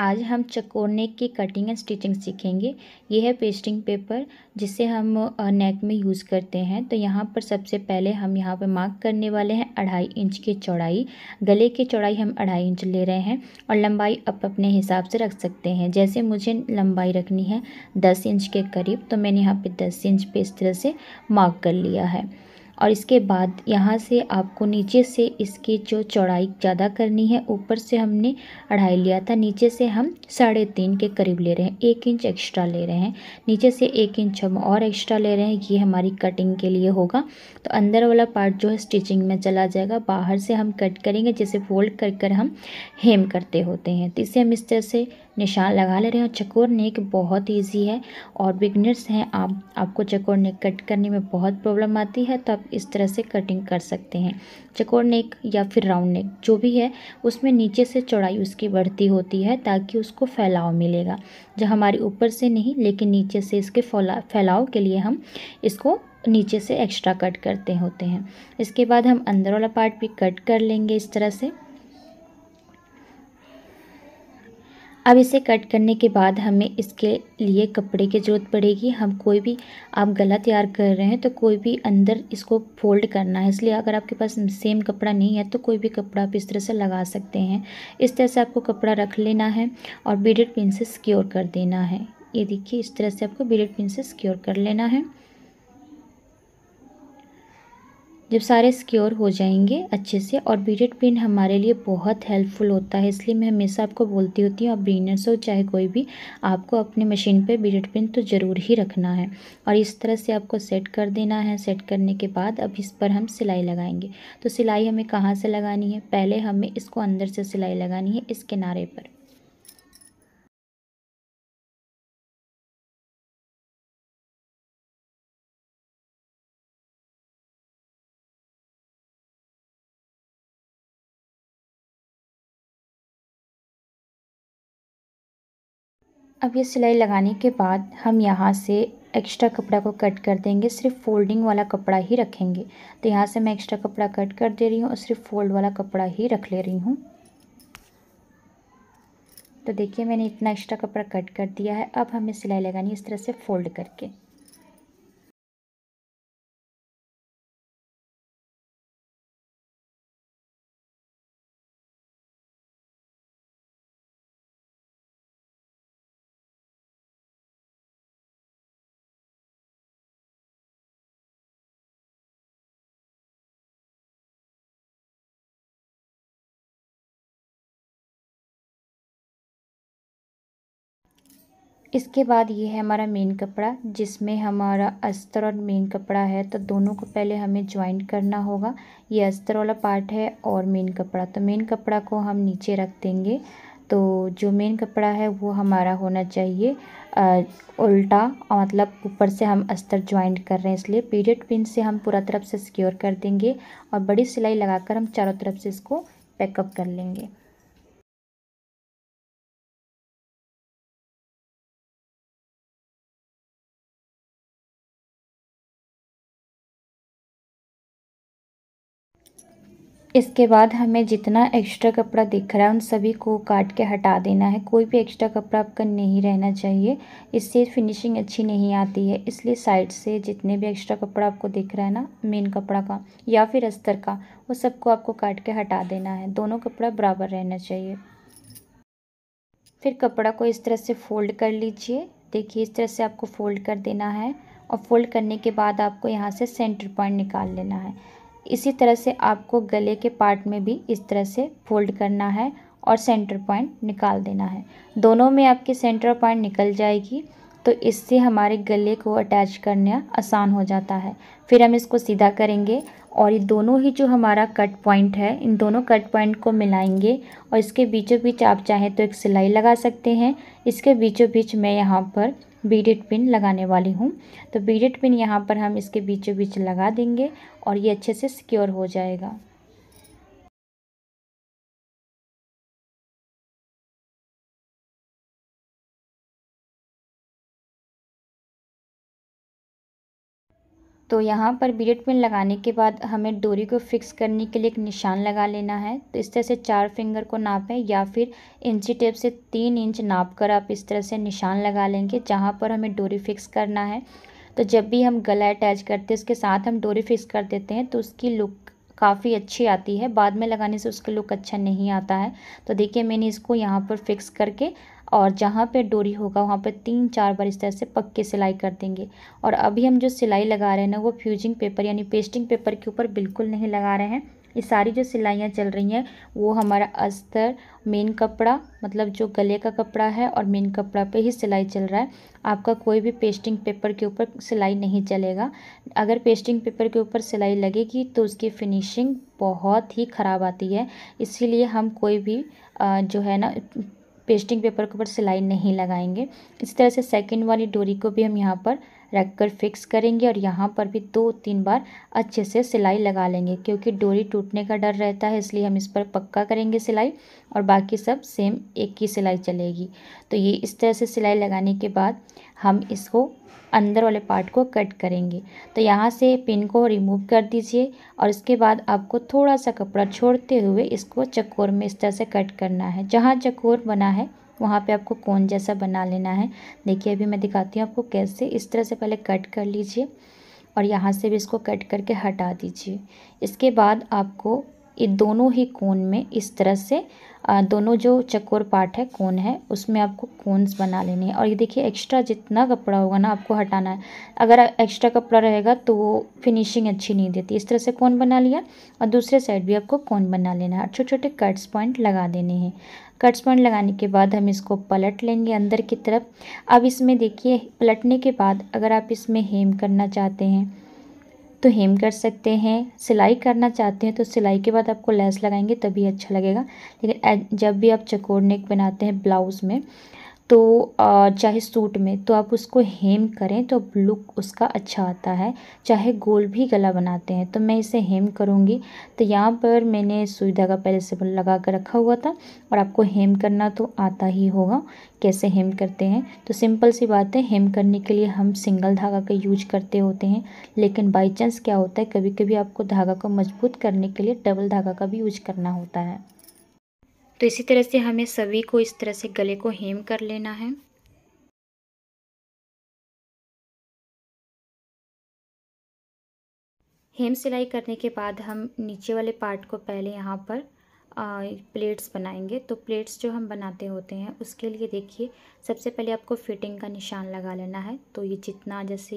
आज हम चकोरने की कटिंग एंड स्टिचिंग सीखेंगे ये है पेस्टिंग पेपर जिसे हम नेक में यूज़ करते हैं तो यहाँ पर सबसे पहले हम यहाँ पर मार्क करने वाले हैं अढ़ाई इंच की चौड़ाई गले की चौड़ाई हम अढ़ाई इंच ले रहे हैं और लंबाई आप अपने हिसाब से रख सकते हैं जैसे मुझे लंबाई रखनी है दस इंच के करीब तो मैंने यहाँ पर दस इंच पर इस तरह से मार्क कर लिया है और इसके बाद यहाँ से आपको नीचे से इसकी जो चौड़ाई ज़्यादा करनी है ऊपर से हमने अढ़ाई लिया था नीचे से हम साढ़े तीन के करीब ले रहे हैं एक इंच एक्स्ट्रा ले रहे हैं नीचे से एक इंच हम और एक्स्ट्रा ले रहे हैं ये हमारी कटिंग के लिए होगा तो अंदर वाला पार्ट जो है स्टिचिंग में चला जाएगा बाहर से हम कट करेंगे जैसे फोल्ड कर कर हम हेम करते होते हैं तो इसे हम इस तरह से निशान लगा ले रहे हैं चकोर नेक बहुत ईजी है और बिगनर्स हैं आप आपको चकोर नेक कट करने में बहुत प्रॉब्लम आती है तो आप इस तरह से कटिंग कर सकते हैं चकोर नेक या फिर राउंड नेक जो भी है उसमें नीचे से चौड़ाई उसकी बढ़ती होती है ताकि उसको फैलाव मिलेगा जो हमारे ऊपर से नहीं लेकिन नीचे से इसके फैलाव के लिए हम इसको नीचे से एक्स्ट्रा कट करते होते हैं इसके बाद हम अंदर वाला पार्ट भी कट कर लेंगे इस तरह से अब इसे कट करने के बाद हमें इसके लिए कपड़े की ज़रूरत पड़ेगी हम कोई भी आप गला तैयार कर रहे हैं तो कोई भी अंदर इसको फोल्ड करना है इसलिए अगर आपके पास सेम कपड़ा नहीं है तो कोई भी कपड़ा आप इस तरह से लगा सकते हैं इस तरह से आपको कपड़ा रख लेना है और बीडेड पिन से सिक्योर कर देना है ये देखिए इस तरह से आपको बीडेड पिन से सिक्योर कर लेना है जब सारे सिक्योर हो जाएंगे अच्छे से और बीटेड पिन हमारे लिए बहुत हेल्पफुल होता है इसलिए मैं हमेशा आपको बोलती होती हूँ आप ब्रीनर्स हो चाहे कोई भी आपको अपने मशीन पे बीटेड पिन तो ज़रूर ही रखना है और इस तरह से आपको सेट कर देना है सेट करने के बाद अब इस पर हम सिलाई लगाएंगे तो सिलाई हमें कहाँ से लगानी है पहले हमें इसको अंदर से सिलाई लगानी है इस किनारे पर अब ये सिलाई लगाने के बाद हम यहाँ से एक्स्ट्रा कपड़ा को कट कर देंगे सिर्फ फोल्डिंग वाला कपड़ा ही रखेंगे तो यहाँ से मैं एक्स्ट्रा कपड़ा कट कर दे रही हूँ और सिर्फ फोल्ड वाला कपड़ा ही रख ले रही हूँ तो देखिए मैंने इतना एक्स्ट्रा कपड़ा कट कर दिया है अब हमें सिलाई लगानी इस तरह से फोल्ड करके इसके बाद ये है हमारा मेन कपड़ा जिसमें हमारा अस्तर और मेन कपड़ा है तो दोनों को पहले हमें ज्वाइंट करना होगा ये अस्तर वाला पार्ट है और मेन कपड़ा तो मेन कपड़ा को हम नीचे रख देंगे तो जो मेन कपड़ा है वो हमारा होना चाहिए आ, उल्टा मतलब ऊपर से हम अस्तर ज्वाइंट कर रहे हैं इसलिए पीरियड पिन से हम पूरा तरफ से सिक्योर कर देंगे और बड़ी सिलाई लगा हम चारों तरफ से इसको पैकअप कर लेंगे इसके बाद हमें जितना एक्स्ट्रा कपड़ा दिख रहा है उन सभी को काट के हटा देना है कोई भी एक्स्ट्रा कपड़ा आपका नहीं रहना चाहिए इससे फिनिशिंग अच्छी नहीं आती है इसलिए साइड से जितने भी एक्स्ट्रा कपड़ा आपको दिख रहा है ना मेन कपड़ा का या फिर अस्तर का वो सबको आपको काट के हटा देना है दोनों कपड़ा बराबर रहना चाहिए फिर कपड़ा को इस तरह से फोल्ड कर लीजिए देखिए इस तरह से आपको फ़ोल्ड कर देना है और फोल्ड करने के बाद आपको यहाँ से सेंटर पॉइंट निकाल लेना है इसी तरह से आपको गले के पार्ट में भी इस तरह से फोल्ड करना है और सेंटर पॉइंट निकाल देना है दोनों में आपकी सेंटर पॉइंट निकल जाएगी तो इससे हमारे गले को अटैच करना आसान हो जाता है फिर हम इसको सीधा करेंगे और ये दोनों ही जो हमारा कट पॉइंट है इन दोनों कट पॉइंट को मिलाएंगे और इसके बीचों बीच आप चाहें तो एक सिलाई लगा सकते हैं इसके बीचों बीच मैं यहाँ पर बीडेड पिन लगाने वाली हूँ तो बीडेड पिन यहाँ पर हम इसके बीचों बीच लगा देंगे और ये अच्छे से सिक्योर हो जाएगा तो यहाँ पर बीडेड पिन लगाने के बाद हमें डोरी को फिक्स करने के लिए एक निशान लगा लेना है तो इस तरह से चार फिंगर को नापें या फिर इंची टेप से तीन इंच नाप कर आप इस तरह से निशान लगा लेंगे जहाँ पर हमें डोरी फिक्स करना है तो जब भी हम गला अटैच करते हैं उसके साथ हम डोरी फिक्स कर देते हैं तो उसकी लुक काफ़ी अच्छी आती है बाद में लगाने से उसका लुक अच्छा नहीं आता है तो देखिए मैंने इसको यहाँ पर फिक्स करके और जहाँ पे डोरी होगा वहाँ पे तीन चार बार इस तरह से पक्के सिलाई कर देंगे और अभी हम जो सिलाई लगा रहे हैं ना वो फ्यूजिंग पेपर यानी पेस्टिंग पेपर के ऊपर बिल्कुल नहीं लगा रहे हैं ये सारी जो सिलाइयाँ चल रही हैं वो हमारा अस्तर मेन कपड़ा मतलब जो गले का कपड़ा है और मेन कपड़ा पे ही सिलाई चल रहा है आपका कोई भी पेस्टिंग पेपर के ऊपर सिलाई नहीं चलेगा अगर पेस्टिंग पेपर के ऊपर सिलाई लगेगी तो उसकी फिनिशिंग बहुत ही ख़राब आती है इसीलिए हम कोई भी जो है ना पेस्टिंग पेपर के ऊपर सिलाई नहीं लगाएंगे इसी तरह से सेकेंड वाली डोरी को भी हम यहाँ पर रख कर फिक्स करेंगे और यहाँ पर भी दो तीन बार अच्छे से सिलाई लगा लेंगे क्योंकि डोरी टूटने का डर रहता है इसलिए हम इस पर पक्का करेंगे सिलाई और बाकी सब सेम एक ही सिलाई चलेगी तो ये इस तरह से सिलाई लगाने के बाद हम इसको अंदर वाले पार्ट को कट करेंगे तो यहाँ से पिन को रिमूव कर दीजिए और इसके बाद आपको थोड़ा सा कपड़ा छोड़ते हुए इसको चकोर में इस तरह से कट करना है जहाँ चकोर बना है वहाँ पे आपको कौन जैसा बना लेना है देखिए अभी मैं दिखाती हूँ आपको कैसे इस तरह से पहले कट कर लीजिए और यहाँ से भी इसको कट करके हटा दीजिए इसके बाद आपको ये दोनों ही कोन में इस तरह से दोनों जो चकोर पार्ट है कोन है उसमें आपको कोन्स बना लेने हैं और ये देखिए एक्स्ट्रा जितना कपड़ा होगा ना आपको हटाना है अगर एक्स्ट्रा कपड़ा रहेगा तो वो फिनिशिंग अच्छी नहीं देती इस तरह से कोन बना लिया और दूसरे साइड भी आपको कोन बना लेना है छोटे छोटे कट्स पॉइंट लगा देने हैं कट्स पॉइंट लगाने के बाद हम इसको पलट लेंगे अंदर की तरफ अब इसमें देखिए पलटने के बाद अगर आप इसमें हेम करना चाहते हैं तो हेम कर सकते हैं सिलाई करना चाहते हैं तो सिलाई के बाद आपको लेस लगाएंगे तभी अच्छा लगेगा लेकिन जब भी आप चकोर नेक बनाते हैं ब्लाउज़ में तो चाहे सूट में तो आप उसको हेम करें तो लुक उसका अच्छा आता है चाहे गोल भी गला बनाते हैं तो मैं इसे हेम करूँगी तो यहाँ पर मैंने सुई धागा पहले से लगा कर रखा हुआ था और आपको हेम करना तो आता ही होगा कैसे हेम करते हैं तो सिंपल सी बात है हेम करने के लिए हम सिंगल धागा का यूज करते होते हैं लेकिन बाई चांस क्या होता है कभी कभी आपको धागा को मजबूत करने के लिए डबल धागा का भी यूज करना होता है तो इसी तरह से हमें सभी को इस तरह से गले को हेम कर लेना है हेम सिलाई करने के बाद हम नीचे वाले पार्ट को पहले यहाँ पर आ, प्लेट्स बनाएंगे तो प्लेट्स जो हम बनाते होते हैं उसके लिए देखिए सबसे पहले आपको फिटिंग का निशान लगा लेना है तो ये जितना जैसे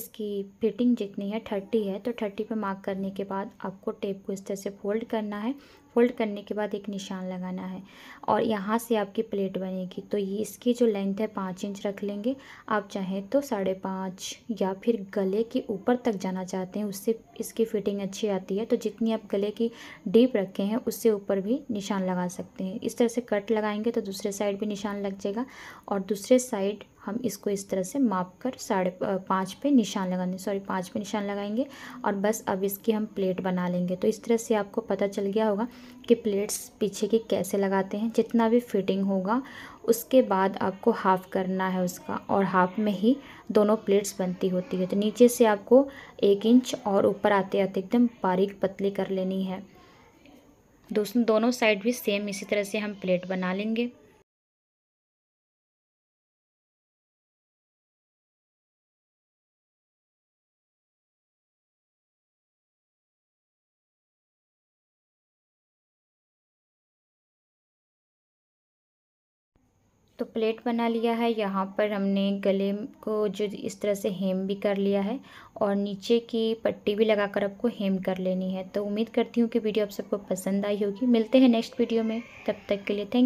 इसकी फिटिंग जितनी है थर्टी है तो थर्टी पे मार्क करने के बाद आपको टेप को इस तरह से फोल्ड करना है फोल्ड करने के बाद एक निशान लगाना है और यहाँ से आपकी प्लेट बनेगी तो ये इसकी जो लेंथ है पाँच इंच रख लेंगे आप चाहें तो साढ़े पाँच या फिर गले के ऊपर तक जाना चाहते हैं उससे इसकी फिटिंग अच्छी आती है तो जितनी आप गले की डीप रखे हैं उससे ऊपर भी निशान लगा सकते हैं इस तरह से कट लगाएंगे तो दूसरे साइड भी निशान लग जाएगा और दूसरे साइड हम इसको इस तरह से माप कर साढ़े पाँच पे निशान लगाने सॉरी पाँच पे निशान लगाएंगे और बस अब इसकी हम प्लेट बना लेंगे तो इस तरह से आपको पता चल गया होगा कि प्लेट्स पीछे की कैसे लगाते हैं जितना भी फिटिंग होगा उसके बाद आपको हाफ़ करना है उसका और हाफ़ में ही दोनों प्लेट्स बनती होती है तो नीचे से आपको एक इंच और ऊपर आते आते एकदम बारीक पतली कर लेनी है दोस्तों दोनों साइड भी सेम इसी तरह से हम प्लेट बना लेंगे तो प्लेट बना लिया है यहाँ पर हमने गले को जो इस तरह से हेम भी कर लिया है और नीचे की पट्टी भी लगाकर आपको हेम कर लेनी है तो उम्मीद करती हूँ कि वीडियो आप सबको पसंद आई होगी मिलते हैं नेक्स्ट वीडियो में तब तक के लिए थैंक